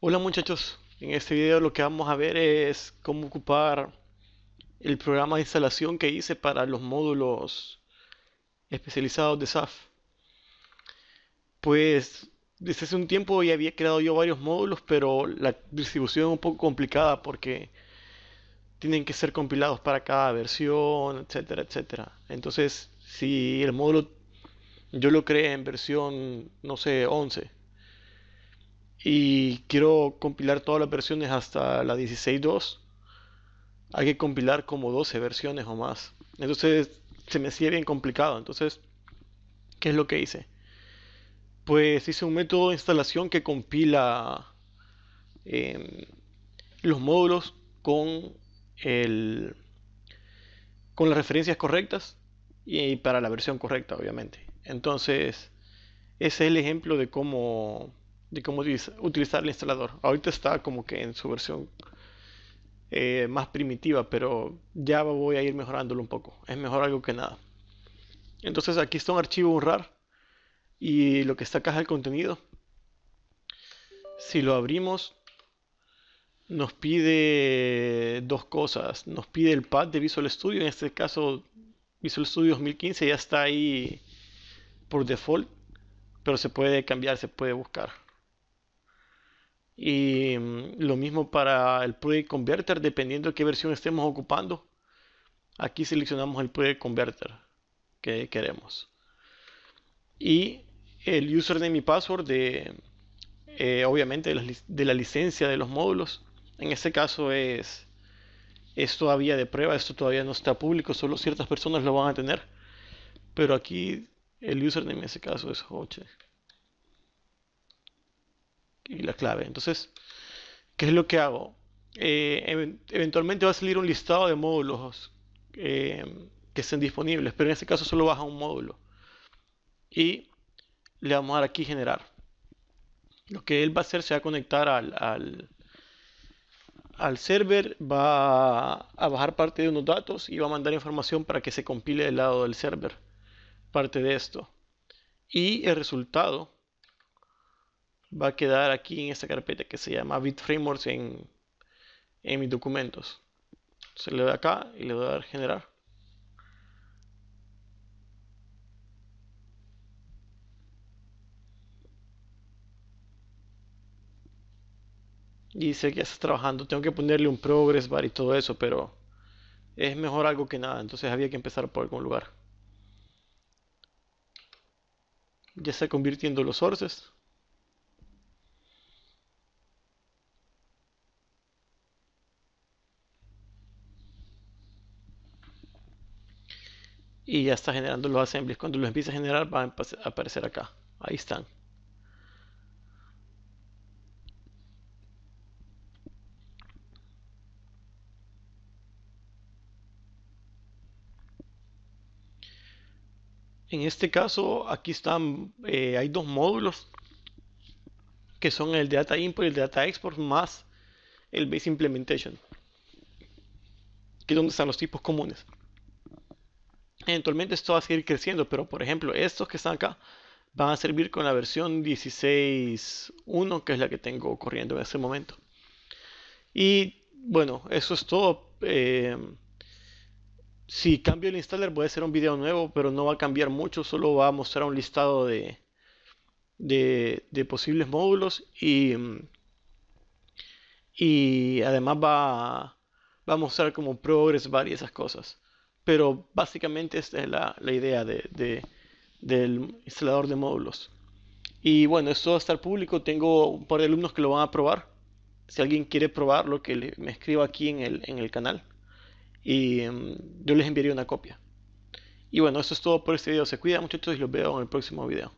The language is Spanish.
Hola muchachos, en este video lo que vamos a ver es cómo ocupar el programa de instalación que hice para los módulos especializados de SAF. Pues desde hace un tiempo ya había creado yo varios módulos, pero la distribución es un poco complicada porque tienen que ser compilados para cada versión, etcétera, etcétera. Entonces, si el módulo yo lo creé en versión, no sé, 11 y quiero compilar todas las versiones hasta la 16.2, hay que compilar como 12 versiones o más. Entonces se me hacía bien complicado. Entonces, ¿qué es lo que hice? Pues hice un método de instalación que compila em, los módulos con, con las referencias correctas y para la versión correcta, obviamente. Entonces, ese es el ejemplo de cómo de cómo utilizar el instalador. Ahorita está como que en su versión eh, más primitiva, pero ya voy a ir mejorándolo un poco. Es mejor algo que nada. Entonces aquí está un archivo un RAR y lo que está acá es el contenido. Si lo abrimos, nos pide dos cosas. Nos pide el pad de Visual Studio, en este caso Visual Studio 2015 ya está ahí por default, pero se puede cambiar, se puede buscar. Y mm, lo mismo para el Project Converter, dependiendo de qué versión estemos ocupando. Aquí seleccionamos el Project Converter que queremos. Y el username y password de, eh, obviamente, de la, licencia de los módulos. En este caso es, es todavía de prueba, esto todavía no está público, solo ciertas personas lo van a tener. Pero aquí el username en este caso es Hoche y la clave. Entonces, ¿qué es lo que hago? Eh, eventualmente va a salir un listado de módulos eh, que estén disponibles, pero en este caso solo baja un módulo. Y le vamos a dar aquí generar. Lo que él va a hacer se va a conectar al, al, al server, va a bajar parte de unos datos y va a mandar información para que se compile del lado del server, parte de esto. Y el resultado va a quedar aquí en esta carpeta que se llama BitFrameworks en, en mis documentos. se le doy acá y le doy a dar generar. Y dice que ya está trabajando. Tengo que ponerle un progress bar y todo eso, pero es mejor algo que nada. Entonces había que empezar por algún lugar. Ya está convirtiendo los sources. y ya está generando los assemblies. Cuando los empiece a generar van a aparecer acá. Ahí están. En este caso, aquí están, eh, hay dos módulos que son el Data Import y el Data Export más el Base Implementation, que es donde están los tipos comunes. Eventualmente esto va a seguir creciendo, pero por ejemplo, estos que están acá van a servir con la versión 16.1, que es la que tengo corriendo en este momento. Y bueno, eso es todo. Eh, si cambio el installer, puede ser un video nuevo, pero no va a cambiar mucho, solo va a mostrar un listado de, posibles módulos y, además va, a mostrar como progress y esas cosas pero básicamente esta es la, idea de, del instalador de módulos. Y bueno, esto va a estar público, tengo un par de alumnos que lo van a probar. Si alguien quiere probarlo, que me escriba aquí en el, canal y em, yo les enviaré una copia. Y bueno, eso es todo por este video. Se cuida muchachos y los veo en el próximo video.